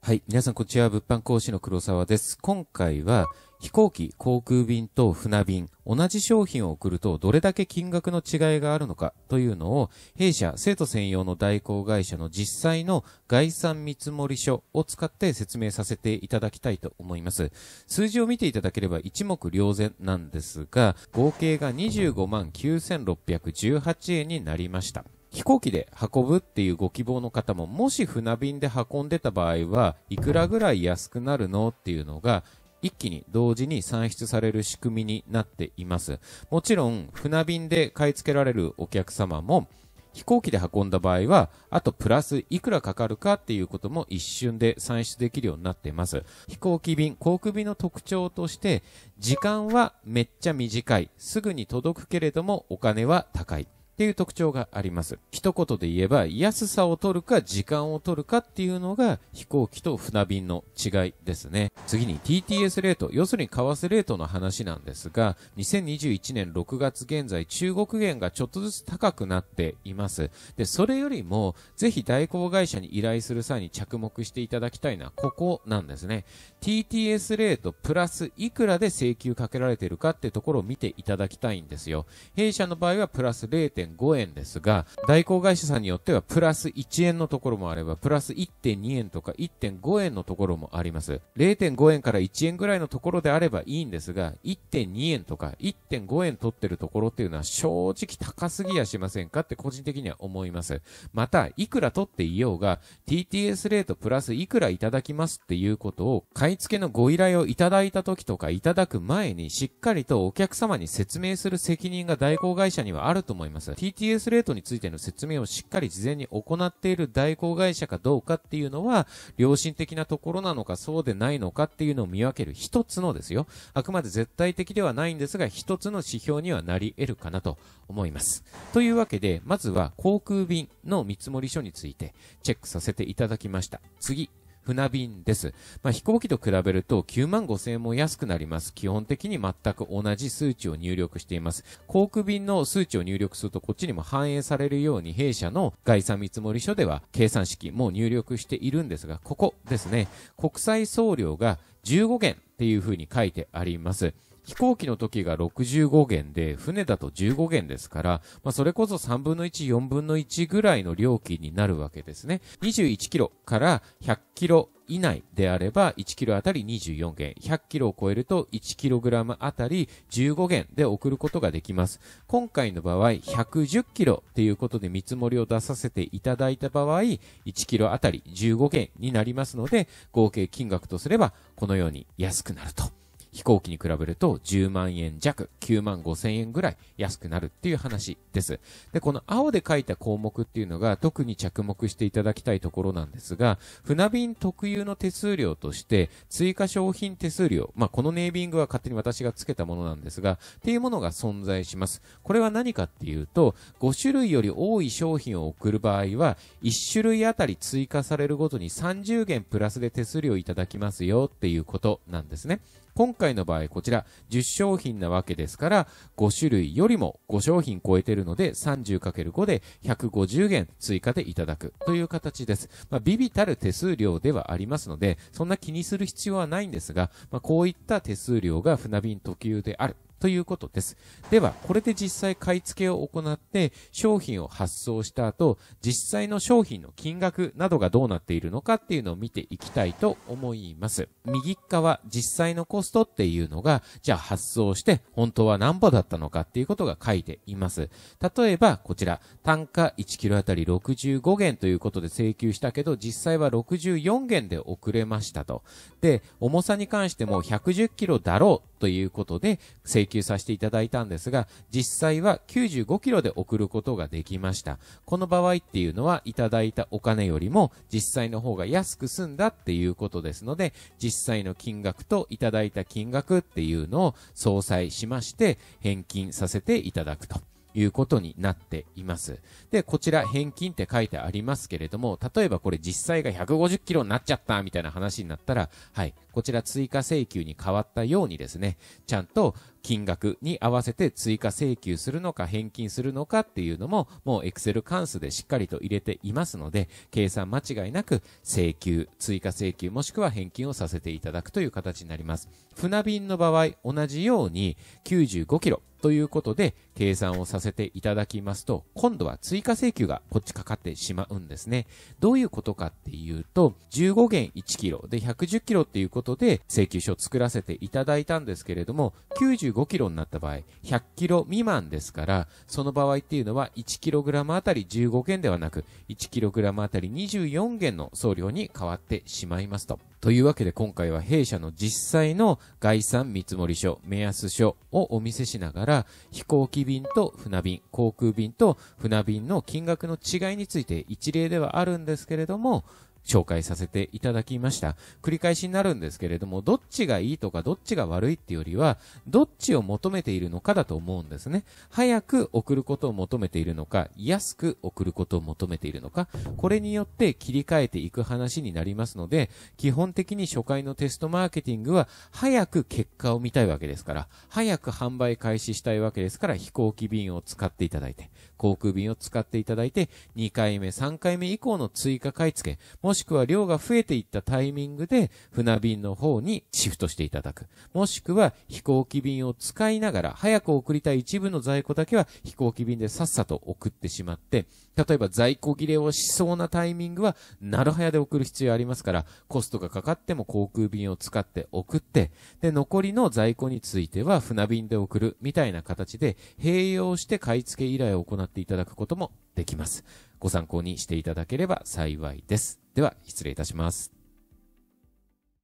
はい。皆さん、こちらは。物販講師の黒沢です。今回は、飛行機、航空便と船便、同じ商品を送るとどれだけ金額の違いがあるのかというのを、弊社、生徒専用の代行会社の実際の概算見積書を使って説明させていただきたいと思います。数字を見ていただければ一目瞭然なんですが、合計が25万9618円になりました。飛行機で運ぶっていうご希望の方も、もし船便で運んでた場合は、いくらぐらい安くなるのっていうのが、一気に同時に算出される仕組みになっています。もちろん、船便で買い付けられるお客様も、飛行機で運んだ場合は、あとプラスいくらかかるかっていうことも一瞬で算出できるようになっています。飛行機便、航空便の特徴として、時間はめっちゃ短い。すぐに届くけれどもお金は高い。っていう特徴があります。一言で言えば、安さを取るか時間を取るかっていうのが飛行機と船便の違いですね。次に TTS レート、要するに為替レートの話なんですが、2021年6月現在中国元がちょっとずつ高くなっています。で、それよりも、ぜひ代行会社に依頼する際に着目していただきたいのはここなんですね。TTS レートプラスいくらで請求かけられてるかってところを見ていただきたいんですよ。弊社の場合はプラス0.5 0 5円ですが、代行会社さんによってはプラス1円のところもあれば、プラス1.2円とか1.5円のところもあります。0.5円から1円ぐらいのところであればいいんですが、1.2円とか1.5円取ってるところっていうのは正直高すぎやしませんかって個人的には思います。また、いくら取っていようが、TTS レートプラスいくらいただきますっていうことを、買い付けのご依頼をいただいた時とかいただく前にしっかりとお客様に説明する責任が代行会社にはあると思います。TTS レートについての説明をしっかり事前に行っている代行会社かどうかっていうのは、良心的なところなのかそうでないのかっていうのを見分ける一つのですよ。あくまで絶対的ではないんですが、一つの指標にはなり得るかなと思います。というわけで、まずは航空便の見積書についてチェックさせていただきました。次、船便です。まあ、飛行機と比べると9万5千円も安くなります。基本的に全く同じ数値を入力しています。航空便の数値を入力するとこっちにも反映されるように弊社の概算見積書では計算式も入力しているんですが、ここですね。国際送料が15件っていう風に書いてあります。飛行機の時が65元で、船だと15元ですから、まあ、それこそ3分の1、4分の1ぐらいの料金になるわけですね。21キロから100キロ以内であれば、1キロあたり24元、100キロを超えると1キログラムあたり15元で送ることができます。今回の場合、110キロっていうことで見積もりを出させていただいた場合、1キロあたり15元になりますので、合計金額とすれば、このように安くなると。飛行機に比べると10万円弱、9万5千円ぐらい安くなるっていう話です。で、この青で書いた項目っていうのが特に着目していただきたいところなんですが、船便特有の手数料として追加商品手数料、まあ、このネービングは勝手に私が付けたものなんですが、っていうものが存在します。これは何かっていうと、5種類より多い商品を送る場合は、1種類あたり追加されるごとに30元プラスで手数料いただきますよっていうことなんですね。今回の場合、こちら、10商品なわけですから、5種類よりも5商品超えてるので、30×5 で150元追加でいただくという形です。まあ、ビビたる手数料ではありますので、そんな気にする必要はないんですが、まあ、こういった手数料が船便特有である。ということです。では、これで実際買い付けを行って、商品を発送した後、実際の商品の金額などがどうなっているのかっていうのを見ていきたいと思います。右側、実際のコストっていうのが、じゃあ発送して本当は何歩だったのかっていうことが書いています。例えば、こちら、単価1キロあたり65元ということで請求したけど、実際は64元で遅れましたと。で、重さに関しても1 1 0キロだろうということで、請求させていただいたんですが、実際は95キロで送ることができました。この場合っていうのは、いただいたお金よりも、実際の方が安く済んだっていうことですので、実際の金額といただいた金額っていうのを相殺しまして、返金させていただくと。いうことになっています。で、こちら返金って書いてありますけれども、例えばこれ実際が150キロになっちゃったみたいな話になったら、はい、こちら追加請求に変わったようにですね、ちゃんと金額に合わせて追加請求するのか返金するのかっていうのも、もう Excel 関数でしっかりと入れていますので、計算間違いなく請求、追加請求もしくは返金をさせていただくという形になります。船便の場合、同じように95キロ、ということで、計算をさせていただきますと、今度は追加請求がこっちかかってしまうんですね。どういうことかっていうと、15元1キロで110キロっていうことで請求書を作らせていただいたんですけれども、95キロになった場合、100キロ未満ですから、その場合っていうのは1キログラムあたり15元ではなく、1キログラムあたり24元の送料に変わってしまいますと。というわけで今回は弊社の実際の概算見積書、目安書をお見せしながら、から飛行機便と船便、航空便と船便の金額の違いについて一例ではあるんですけれども、紹介させていただきました。繰り返しになるんですけれども、どっちがいいとかどっちが悪いっていうよりは、どっちを求めているのかだと思うんですね。早く送ることを求めているのか、安く送ることを求めているのか、これによって切り替えていく話になりますので、基本的に初回のテストマーケティングは、早く結果を見たいわけですから、早く販売開始したいわけですから、飛行機便を使っていただいて、航空便を使っていただいて、2回目、3回目以降の追加買い付け、もしくは量が増えていったタイミングで船便の方にシフトしていただく。もしくは飛行機便を使いながら、早く送りたい一部の在庫だけは飛行機便でさっさと送ってしまって、例えば在庫切れをしそうなタイミングは、なるはやで送る必要ありますから、コストがかかっても航空便を使って送って、で、残りの在庫については船便で送るみたいな形で、併用して買い付け依頼を行っていただくこともできます。ご参考にしていただければ幸いです。では、失礼いたします。